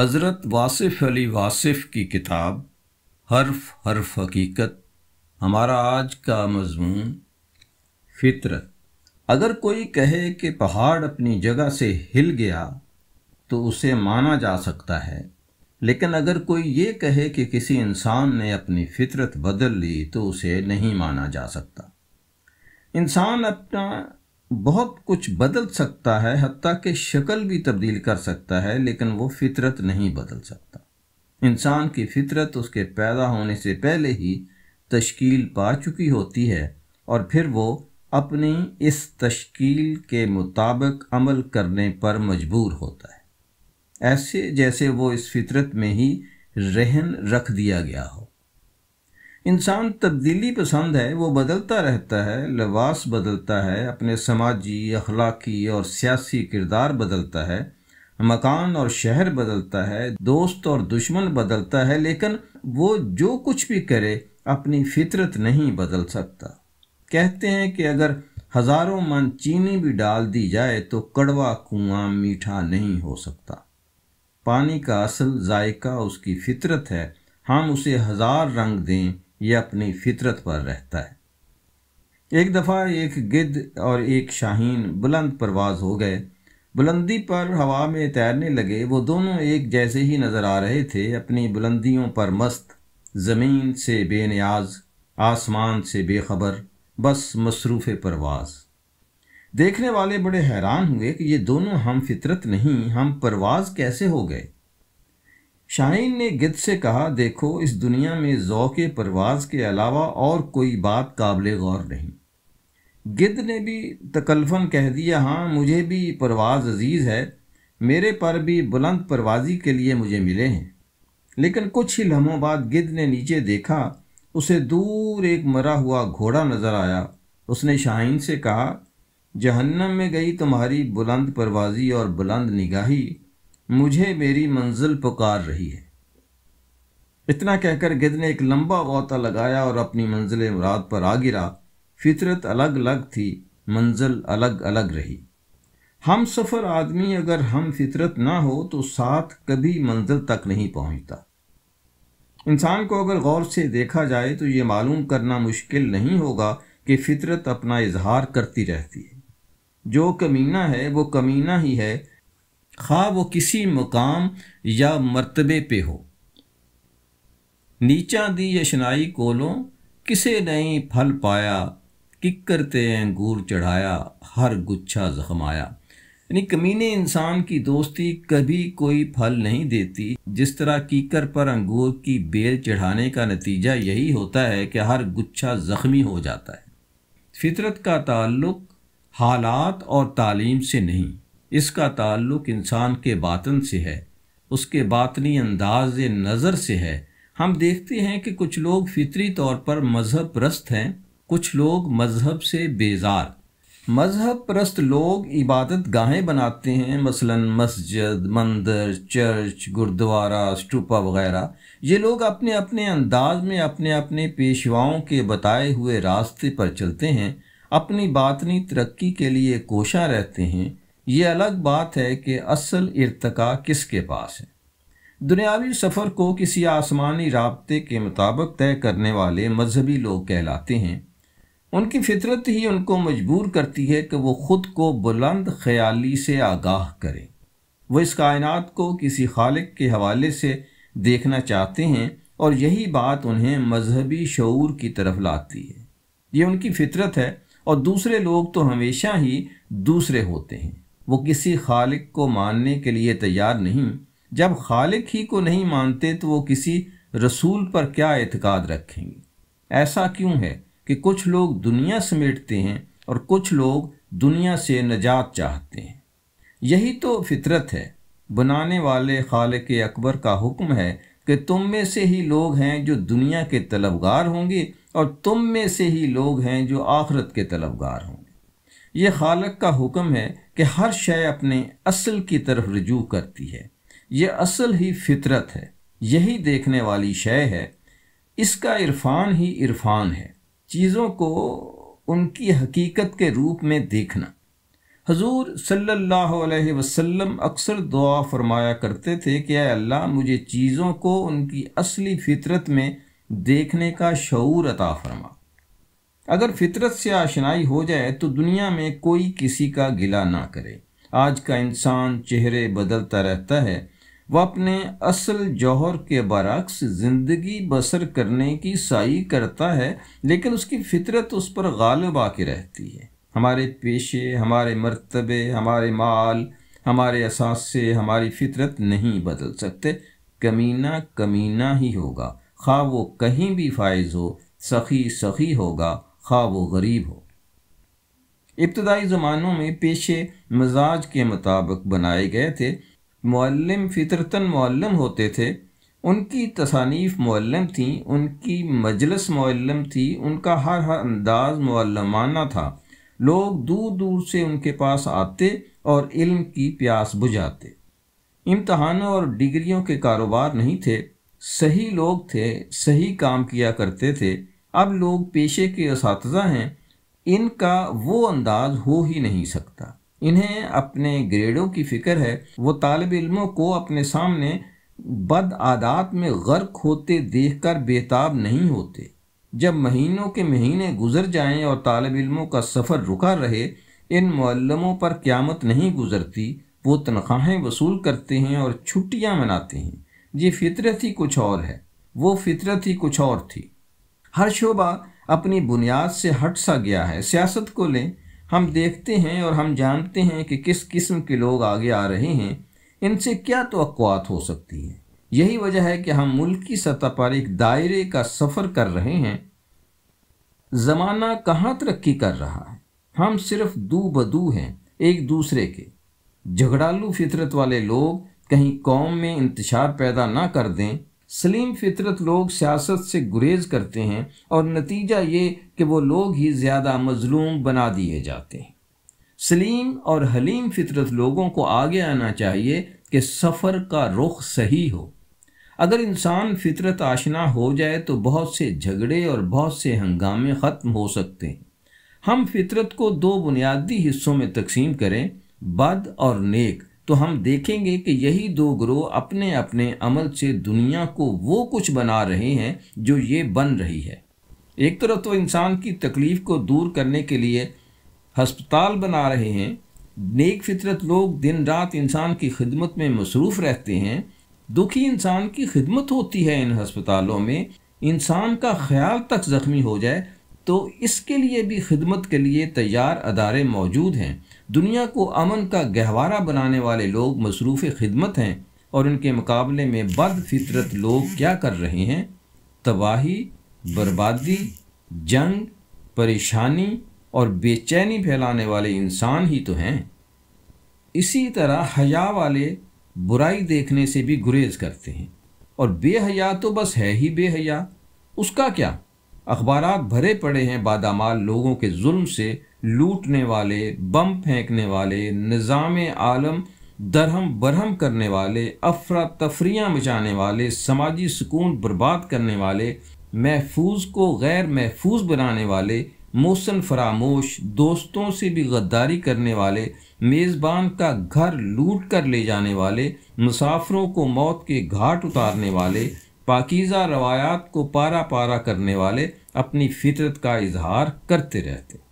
हज़रत वासिफ़ अली वासिफ़ की किताब हर्फ हर्फ हकीकत हमारा आज का मजमून फितरत अगर कोई कहे कि पहाड़ अपनी जगह से हिल गया तो उसे माना जा सकता है लेकिन अगर कोई ये कहे कि किसी इंसान ने अपनी फितरत बदल ली तो उसे नहीं माना जा सकता इंसान अपना बहुत कुछ बदल सकता है हती कि शक्ल भी तब्दील कर सकता है लेकिन वो फितरत नहीं बदल सकता इंसान की फितरत उसके पैदा होने से पहले ही तश्कील पा चुकी होती है और फिर वो अपनी इस तश्कील के मुताबिक अमल करने पर मजबूर होता है ऐसे जैसे वो इस फितरत में ही रहन रख दिया गया हो इंसान तब्दीली पसंद है वो बदलता रहता है लिबास बदलता है अपने समाजी अखलाकी और सियासी किरदार बदलता है मकान और शहर बदलता है दोस्त और दुश्मन बदलता है लेकिन वो जो कुछ भी करे अपनी फितरत नहीं बदल सकता कहते हैं कि अगर हजारों मन चीनी भी डाल दी जाए तो कड़वा कुआं मीठा नहीं हो सकता पानी का असल जायका उसकी फितरत है हम उसे हजार रंग दें ये अपनी फितरत पर रहता है एक दफ़ा एक गिद्ध और एक शाहीन बुलंद परवाज हो गए बुलंदी पर हवा में तैरने लगे वो दोनों एक जैसे ही नज़र आ रहे थे अपनी बुलंदियों पर मस्त ज़मीन से बेनियाज आसमान से बेखबर बस मसरूफ़ परवाज देखने वाले बड़े हैरान हुए कि ये दोनों हम फितरत नहीं हम परवाज कैसे हो गए शाइन ने गिद से कहा देखो इस दुनिया में ओक़ परवाज के अलावा और कोई बात काबिल गौर नहीं गिद ने भी तकल्फन कह दिया हाँ मुझे भी परवाज अजीज़ है मेरे पर भी बुलंद परवाजी के लिए मुझे मिले हैं लेकिन कुछ ही लम्हों बाद गिद ने नीचे देखा उसे दूर एक मरा हुआ घोड़ा नज़र आया उसने शाहीन से कहा जहन्नम में गई तुम्हारी बुलंद परवाजी और बुलंद निगाही मुझे मेरी मंजिल पुकार रही है इतना कहकर गिद्ध ने एक लंबा गौता लगाया और अपनी मंजिल मुराद पर आ गिरा फितरत अलग अलग थी मंजिल अलग अलग रही हम सफ़र आदमी अगर हम फितरत ना हो तो साथ कभी मंजिल तक नहीं पहुंचता इंसान को अगर गौर से देखा जाए तो ये मालूम करना मुश्किल नहीं होगा कि फितरत अपना इजहार करती रहती है जो कमीना है वो कमीना ही है खा वो किसी मुकाम या मरतबे पे हो नीचा दी यशनाई कोलों किसे नहीं फल पाया किक्कर ते अंगूर चढ़ाया हर गुच्छा जख्माया यानी कमीने इंसान की दोस्ती कभी कोई फल नहीं देती जिस तरह कीकर पर अंगूर की बेल चढ़ाने का नतीजा यही होता है कि हर गुच्छा ज़ख्मी हो जाता है फितरत का ताल्लुक हालात और तालीम से नहीं इसका ताल्लुक इंसान के बातन से है उसके बातनी अंदाज नज़र से है हम देखते हैं कि कुछ लोग फितरी तौर पर मज़हब प्रस्त हैं कुछ लोग मज़हब से बेजार मज़हब प्रस्त लोग इबादत गाहें बनाते हैं मसलन मस्जिद मंदिर चर्च गुरुद्वारा स्टूपा वगैरह ये लोग अपने अपने अंदाज में अपने अपने पेशवाओं के बताए हुए रास्ते पर चलते हैं अपनी बातनी तरक्की के लिए कोशा रहते हैं ये अलग बात है कि असल इरतका किसके पास है दुनियावी सफ़र को किसी आसमानी रबते के मुताबिक तय करने वाले मजहबी लोग कहलाते हैं उनकी फितरत ही उनको मजबूर करती है कि वो ख़ुद को बुलंद ख्याली से आगाह करें वो इस कायनात को किसी खालिक के हवाले से देखना चाहते हैं और यही बात उन्हें मजहबी शूर की तरफ लाती है ये उनकी फितरत है और दूसरे लोग तो हमेशा ही दूसरे होते हैं वो किसी खालिक को मानने के लिए तैयार नहीं जब खालिक ही को नहीं मानते तो वो किसी रसूल पर क्या एतकाद रखेंगे ऐसा क्यों है कि कुछ लोग दुनिया समेटते हैं और कुछ लोग दुनिया से नजात चाहते हैं यही तो फितरत है बनाने वाले खाल के अकबर का हुक्म है कि तुम में से ही लोग हैं जो दुनिया के तलबगार होंगे और तुम में से ही लोग हैं जो आखरत के तलबगार होंगे ये खालक का हुक्म है कि हर शय अपने असल की तरफ रजू करती है यह असल ही फितरत है यही देखने वाली शय है इसका इरफान ही इरफान है चीज़ों को उनकी हकीकत के रूप में देखना हजूर सल्लल्लाहु अलैहि वसल्लम अक्सर दुआ फरमाया करते थे कि अल्लाह मुझे चीज़ों को उनकी असली फितरत में देखने का शूर अता फरमा अगर फितरत से आशनाई हो जाए तो दुनिया में कोई किसी का गिला ना करे आज का इंसान चेहरे बदलता रहता है वह अपने असल जौहर के बरक्स ज़िंदगी बसर करने की साई करता है लेकिन उसकी फितरत उस पर गालब आके रहती है हमारे पेशे हमारे मरतबे हमारे माल हमारे असास से हमारी फितरत नहीं बदल सकते कमीना कमीना ही होगा खा वो कहीं भी फायज हो सखी सखी होगा खा वो गरीब हो इब्तदाई ज़मानों में पेशे मजाज के मुताबिक बनाए गए थे मल्लम फितरतन मल्लम होते थे उनकी तसानीफ मल्लम थी उनकी मजलस मल्लम थी उनका हर हर अंदाज मल्लमाना था लोग दूर दूर से उनके पास आते और इल्म की प्यास बुझाते इम्तहानों और डिग्रियों के कारोबार नहीं थे सही लोग थे सही काम किया करते थे अब लोग पेशे के इस हैं इनका वो अंदाज हो ही नहीं सकता इन्हें अपने ग्रेडों की फ़िक्र है वो तालब इलमों को अपने सामने बद आदात में गर्क होते देख कर बेताब नहीं होते जब महीनों के महीने गुजर जाएं और तालब इलमों का सफ़र रुका रहे इन मलमों पर क़्यामत नहीं गुजरती वो तनख्वाहें वसूल करते हैं और छुट्टियां मनाते हैं ये फितरत ही कुछ और है वो फितरत ही कुछ और थी हर शोबा अपनी बुनियाद से हट सा गया है सियासत को लें हम देखते हैं और हम जानते हैं कि किस किस्म के लोग आगे आ रहे हैं इनसे क्या तोक़ात हो सकती है यही वजह है कि हम मुल्क की सतह पर एक दायरे का सफ़र कर रहे हैं ज़माना कहाँ तरक्की कर रहा है हम सिर्फ दू बदू हैं एक दूसरे के झगड़ालू फितरत वाले लोग कहीं कौम में इंतशार पैदा ना कर दें सलीम फितरत लोग सियासत से गुरेज करते हैं और नतीजा ये कि वो लोग ही ज़्यादा मजलूम बना दिए जाते हैं सलीम और हलीम फितरत लोगों को आगे आना चाहिए कि सफ़र का रुख सही हो अगर इंसान फितरत आशना हो जाए तो बहुत से झगड़े और बहुत से हंगामे ख़त्म हो सकते हैं हम फितरत को दो बुनियादी हिस्सों में तकसीम करें बद और नेक तो हम देखेंगे कि यही दो ग्रोह अपने अपने अमल से दुनिया को वो कुछ बना रहे हैं जो ये बन रही है एक तरफ तो इंसान की तकलीफ़ को दूर करने के लिए हस्पताल बना रहे हैं नेक फितरत लोग दिन रात इंसान की खिदमत में मसरूफ़ रहते हैं दुखी इंसान की खिदमत होती है इन हस्पतालों में इंसान का ख्याल तक ज़ख्मी हो जाए तो इसके लिए भी खिदमत के लिए तैयार अदारे मौजूद हैं दुनिया को अमन का गहवारा बनाने वाले लोग मसरूफ़ खिदमत हैं और उनके मुकाबले में बद फितरत लोग क्या कर रहे हैं तबाही बर्बादी जंग परेशानी और बेचैनी फैलाने वाले इंसान ही तो हैं इसी तरह हया वाले बुराई देखने से भी गुरेज करते हैं और बेहया तो बस है ही बेहया उसका क्या अखबार भरे पड़े हैं बादामाल लोगों के जुल्म से लूटने वाले बम फेंकने वाले निज़ाम आलम दरहम बरहम करने वाले अफरा तफरियाँ मचाने वाले समाजी सुकून बर्बाद करने वाले महफूज को गैर महफूज बनाने वाले मौसन फरामोश दोस्तों से भी गद्दारी करने वाले मेज़बान का घर लूट कर ले जाने वाले मुसाफरों को मौत के घाट उतारने वाले पाकिज़ा रवायात को पारा पारा करने वाले अपनी फितरत का इजहार करते रहते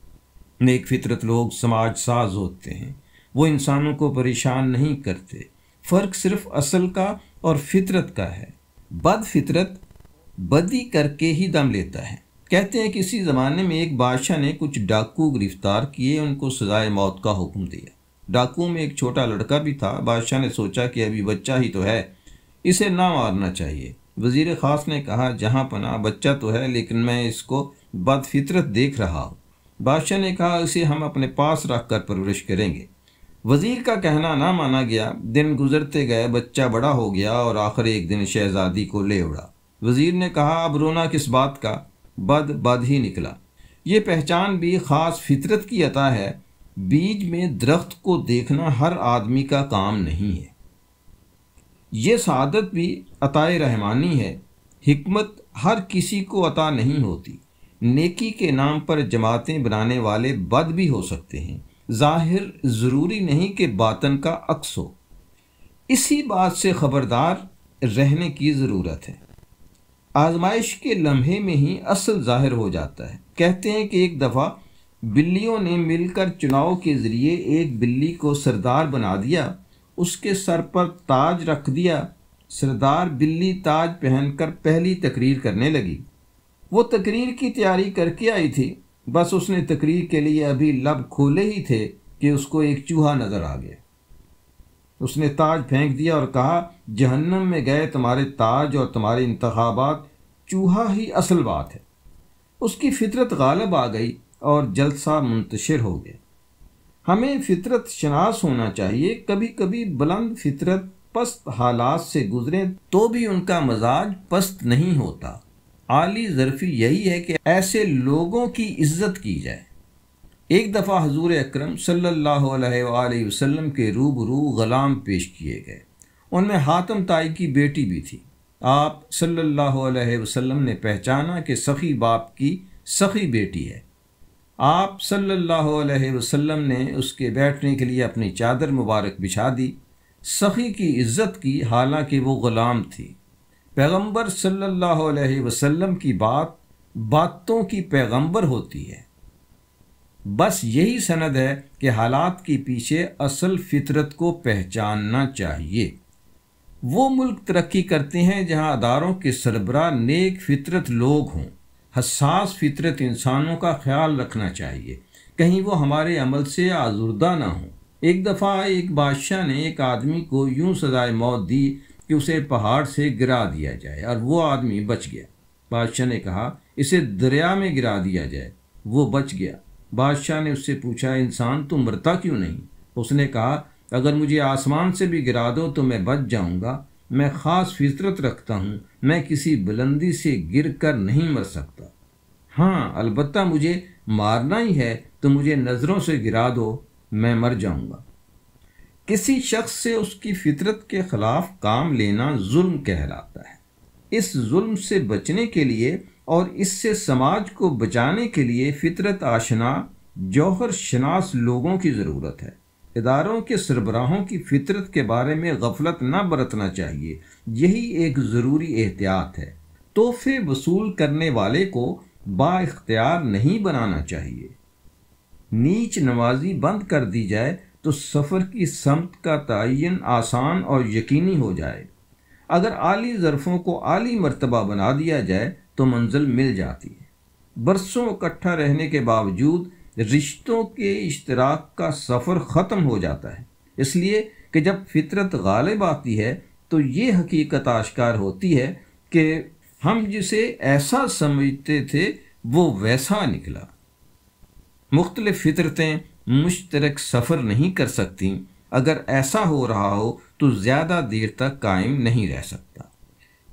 नेक फितरत लोग समाज साज होते हैं वो इंसानों को परेशान नहीं करते फ़र्क सिर्फ असल का और फितरत का है बद फितरत बदी करके ही दम लेता है कहते हैं कि इसी ज़माने में एक बादशाह ने कुछ डाकू गिरफ्तार किए उनको सजाए मौत का हुक्म दिया डाकू में एक छोटा लड़का भी था बादशाह ने सोचा कि अभी बच्चा ही तो है इसे ना मारना चाहिए वजीर ख़ास ने कहा जहाँ पना बच्चा तो है लेकिन मैं इसको बदफितरत देख रहा हूँ बादशाह ने कहा इसे हम अपने पास रख कर परवरिश करेंगे वज़ीर का कहना ना माना गया दिन गुजरते गए बच्चा बड़ा हो गया और आखिर एक दिन शहजादी को ले उड़ा वज़ीर ने कहा अब रोना किस बात का बद बद ही निकला ये पहचान भी ख़ास फितरत की अता है बीज में दरख्त को देखना हर आदमी का काम नहीं है ये सादत भी अताए रहमानी है हमत हर किसी को अता नहीं होती नेकी के नाम पर जमातें बनाने वाले बद भी हो सकते हैं जाहिर ज़रूरी नहीं कि बातन का अक्स हो इसी बात से ख़बरदार रहने की ज़रूरत है आजमाइश के लम्हे में ही असल जाहिर हो जाता है कहते हैं कि एक दफ़ा बिल्लियों ने मिलकर चुनाव के ज़रिए एक बिल्ली को सरदार बना दिया उसके सर पर ताज रख दिया सरदार बिल्ली ताज पहनकर पहली तकरीर करने लगी वो तकरीर की तैयारी करके आई थी बस उसने तकरीर के लिए अभी लब खोले ही थे कि उसको एक चूहा नज़र आ गया उसने ताज फेंक दिया और कहा जहन्नम में गए तुम्हारे ताज और तुम्हारे इंतबात चूहा ही असल बात है उसकी फितरत गालब आ गई और जलसा मुंतशर हो गया हमें फितरत शनास होना चाहिए कभी कभी बुलंद फितरत पस्त हालात से गुजरें तो भी उनका मजाज पस्त नहीं होता आली ज़रफ़ी यही है कि ऐसे लोगों की इज्जत की जाए एक दफ़ा हजूर अक्रम सल्लाम के रूबरू गलाम पेश किए गए उनमें हातम ताई की बेटी भी थी आप सल्ला वसम ने पहचाना कि सखी बाप की सखी बेटी है आप सल्ला वसम ने उसके बैठने के लिए अपनी चादर मुबारक बिछा दी सखी की इज्जत की हालांकि वो ग़ुलाम थी पैगंबर सल्लल्लाहु अलैहि वसल्लम की बात बातों की पैगंबर होती है बस यही सनद है कि हालात के पीछे असल फितरत को पहचानना चाहिए वो मुल्क तरक्की करते हैं जहां अदारों के सरबरा नेक फितरत लोग हों हसास फितरत इंसानों का ख्याल रखना चाहिए कहीं वो हमारे अमल से आजुर्दा ना हों एक दफ़ा एक बादशाह ने एक आदमी को यूं सजाए मौत दी कि उसे पहाड़ से गिरा दिया जाए और वो आदमी बच गया बादशाह ने कहा इसे दरिया में गिरा दिया जाए वो बच गया बादशाह ने उससे पूछा इंसान तू मरता क्यों नहीं उसने कहा अगर मुझे आसमान से भी गिरा दो तो मैं बच जाऊंगा मैं ख़ास फितरत रखता हूँ मैं किसी बुलंदी से गिर कर नहीं मर सकता हाँ अलबत्ता मुझे मारना ही है तो मुझे नज़रों से गिरा दो मैं मर जाऊँगा किसी शख्स से उसकी फितरत के ख़िलाफ़ काम लेना जुल्म कहलाता है इस जुल्म से बचने के लिए और इससे समाज को बचाने के लिए फितरत आशना जौहर शनास लोगों की ज़रूरत है इदारों के सरबराहों की फितरत के बारे में गफलत न बरतना चाहिए यही एक ज़रूरी एहतियात है तोहफे वसूल करने वाले को बाख्तियार नहीं बनाना चाहिए नीच नवाजी बंद कर दी जाए तो सफ़र की समत का तयन आसान और यकीनी हो जाए अगर आली ज़रफ़ों को आली मरतबा बना दिया जाए तो मंजिल मिल जाती है बरसों इकट्ठा रहने के बावजूद रिश्तों के इश्तराक का सफ़र ख़त्म हो जाता है इसलिए कि जब फितरत गालिब आती है तो ये हकीकत आश्कार होती है कि हम जिसे ऐसा समझते थे वो वैसा निकला मुख्तलिफ़ फितरतें मुश्तरक सफ़र नहीं कर सकती अगर ऐसा हो रहा हो तो ज़्यादा देर तक कायम नहीं रह सकता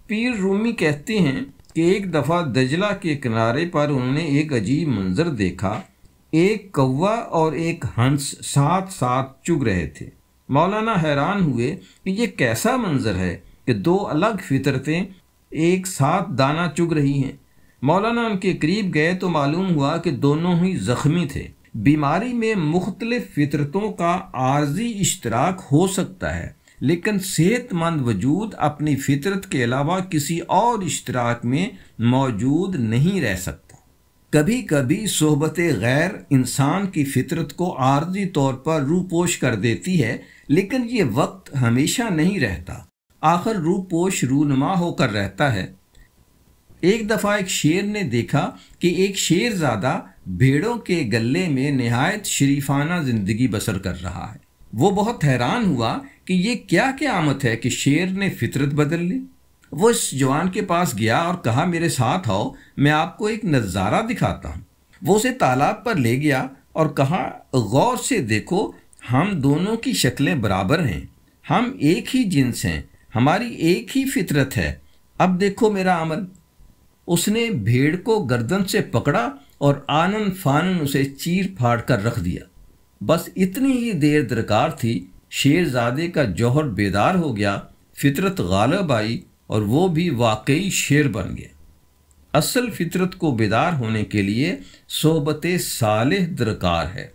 पीर रूमी कहते हैं कि एक दफ़ा दजला के किनारे पर उन्होंने एक अजीब मंज़र देखा एक कौवा और एक हंस साथ साथ चुग रहे थे मौलाना हैरान हुए कि ये कैसा मंज़र है कि दो अलग फितरतें एक साथ दाना चुग रही हैं मौलाना उनके करीब गए तो मालूम हुआ कि दोनों ही ज़ख्मी थे बीमारी में मुख्तलिफ फितरतों का आर्जी इश्तराक हो सकता है लेकिन सेहतमंद वजूद अपनी फितरत के अलावा किसी और इश्तराक में मौजूद नहीं रह सकता कभी कभी सोहबत गैर इंसान की फितरत को आर्जी तौर पर रूपोश कर देती है लेकिन ये वक्त हमेशा नहीं रहता आखिर रूपोश रूनमा होकर रहता है एक दफ़ा एक शेर ने देखा कि एक शेर ज़्यादा भेड़ों के गले में नहायत शरीफाना ज़िंदगी बसर कर रहा है वो बहुत हैरान हुआ कि ये क्या क्यामत है कि शेर ने फितरत बदल ली वो इस जवान के पास गया और कहा मेरे साथ आओ मैं आपको एक नज़ारा दिखाता हूँ वो उसे तालाब पर ले गया और कहा गौर से देखो हम दोनों की शक्लें बराबर हैं हम एक ही जिन्स हैं हमारी एक ही फितरत है अब देखो मेरा अमल उसने भेड़ को गर्दन से पकड़ा और आनन फानन उसे चीर फाड़ कर रख दिया बस इतनी ही देर दरकार थी शेरजादे का जौहर बेदार हो गया फितरत गालब आई और वो भी वाकई शेर बन गया असल फितरत को बेदार होने के लिए सोबत साल दरकार है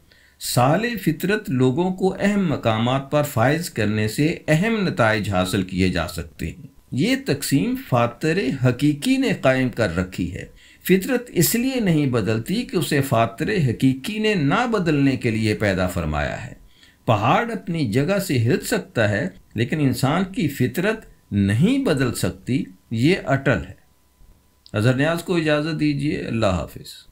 साल फितरत लोगों को अहम मकाम पर फायज करने से अहम नतज हासिल किए जा सकते हैं ये तकसीम फ़ातर हकीकी ने कायम कर रखी है फितरत इसलिए नहीं बदलती कि उसे फातर हकीकी ने ना बदलने के लिए पैदा फरमाया है पहाड़ अपनी जगह से हिल सकता है लेकिन इंसान की फितरत नहीं बदल सकती ये अटल है अजहर न्याज को इजाज़त दीजिए अल्लाह हाफिज़